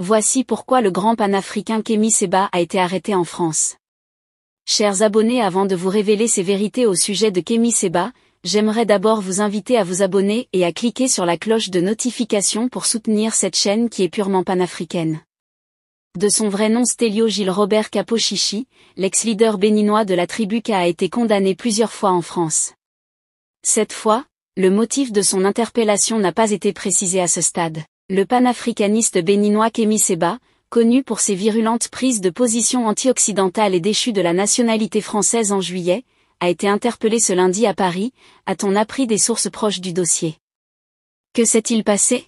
Voici pourquoi le grand panafricain Kémy Seba a été arrêté en France. Chers abonnés avant de vous révéler ces vérités au sujet de Kémy Seba, j'aimerais d'abord vous inviter à vous abonner et à cliquer sur la cloche de notification pour soutenir cette chaîne qui est purement panafricaine. De son vrai nom Stélio Gilles Robert Capochichi, l'ex-leader béninois de la tribu K a été condamné plusieurs fois en France. Cette fois, le motif de son interpellation n'a pas été précisé à ce stade. Le panafricaniste béninois Kémy Séba, connu pour ses virulentes prises de position anti occidentales et déchu de la nationalité française en juillet, a été interpellé ce lundi à Paris, a-t-on appris des sources proches du dossier. Que s'est-il passé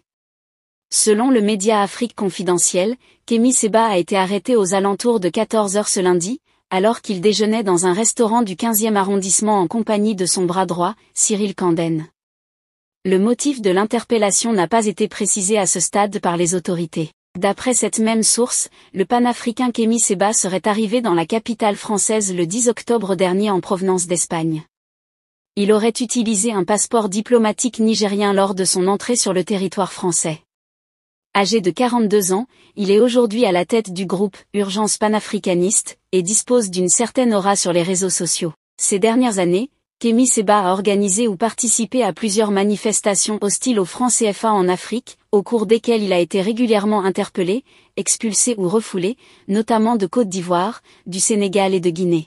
Selon le média Afrique confidentiel, Kémy Séba a été arrêté aux alentours de 14h ce lundi, alors qu'il déjeunait dans un restaurant du 15e arrondissement en compagnie de son bras droit, Cyril Canden. Le motif de l'interpellation n'a pas été précisé à ce stade par les autorités. D'après cette même source, le panafricain Kémy Seba serait arrivé dans la capitale française le 10 octobre dernier en provenance d'Espagne. Il aurait utilisé un passeport diplomatique nigérien lors de son entrée sur le territoire français. Âgé de 42 ans, il est aujourd'hui à la tête du groupe Urgence panafricaniste et dispose d'une certaine aura sur les réseaux sociaux. Ces dernières années, Kémy Seba a organisé ou participé à plusieurs manifestations hostiles au francs CFA en Afrique, au cours desquelles il a été régulièrement interpellé, expulsé ou refoulé, notamment de Côte d'Ivoire, du Sénégal et de Guinée.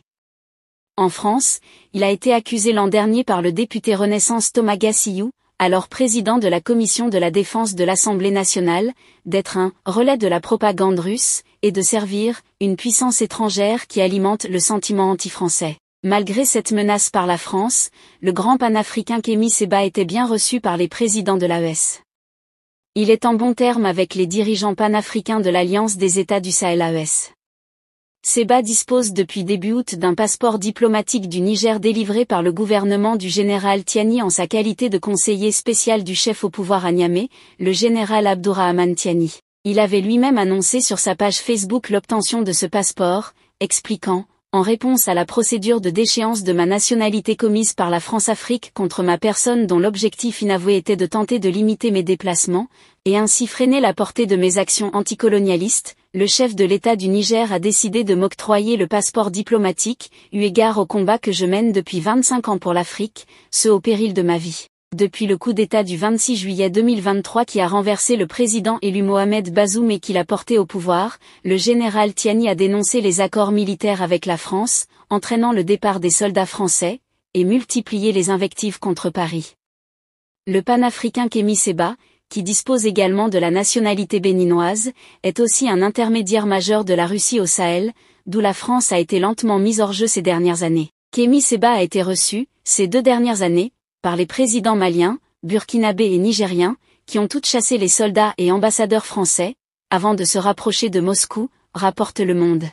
En France, il a été accusé l'an dernier par le député Renaissance Thomas Gassiou, alors président de la Commission de la Défense de l'Assemblée nationale, d'être un relais de la propagande russe et de servir une puissance étrangère qui alimente le sentiment anti-français. Malgré cette menace par la France, le grand panafricain Kémy Seba était bien reçu par les présidents de l'AES. Il est en bon terme avec les dirigeants panafricains de l'Alliance des États du Sahel AES. Seba dispose depuis début août d'un passeport diplomatique du Niger délivré par le gouvernement du général Tiani en sa qualité de conseiller spécial du chef au pouvoir à Niamey, le général Abdourahman Tiani. Il avait lui-même annoncé sur sa page Facebook l'obtention de ce passeport, expliquant « en réponse à la procédure de déchéance de ma nationalité commise par la France-Afrique contre ma personne dont l'objectif inavoué était de tenter de limiter mes déplacements, et ainsi freiner la portée de mes actions anticolonialistes, le chef de l'État du Niger a décidé de m'octroyer le passeport diplomatique, eu égard au combat que je mène depuis 25 ans pour l'Afrique, ce au péril de ma vie depuis le coup d'État du 26 juillet 2023 qui a renversé le président élu Mohamed Bazoum et qui l'a porté au pouvoir, le général Tiani a dénoncé les accords militaires avec la France, entraînant le départ des soldats français, et multiplié les invectives contre Paris. Le panafricain Kémy Seba, qui dispose également de la nationalité béninoise, est aussi un intermédiaire majeur de la Russie au Sahel, d'où la France a été lentement mise hors jeu ces dernières années. Kémy Seba a été reçu, ces deux dernières années, par les présidents maliens, burkinabés et nigériens, qui ont toutes chassé les soldats et ambassadeurs français, avant de se rapprocher de Moscou, rapporte Le Monde.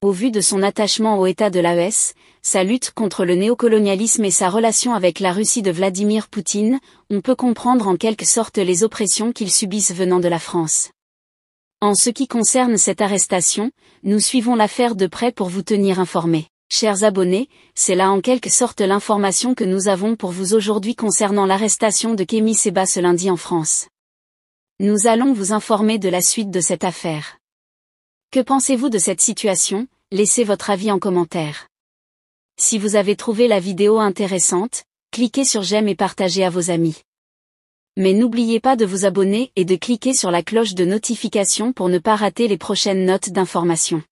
Au vu de son attachement au État de l'AES, sa lutte contre le néocolonialisme et sa relation avec la Russie de Vladimir Poutine, on peut comprendre en quelque sorte les oppressions qu'ils subissent venant de la France. En ce qui concerne cette arrestation, nous suivons l'affaire de près pour vous tenir informés. Chers abonnés, c'est là en quelque sorte l'information que nous avons pour vous aujourd'hui concernant l'arrestation de Kémy Seba ce lundi en France. Nous allons vous informer de la suite de cette affaire. Que pensez-vous de cette situation Laissez votre avis en commentaire. Si vous avez trouvé la vidéo intéressante, cliquez sur j'aime et partagez à vos amis. Mais n'oubliez pas de vous abonner et de cliquer sur la cloche de notification pour ne pas rater les prochaines notes d'information.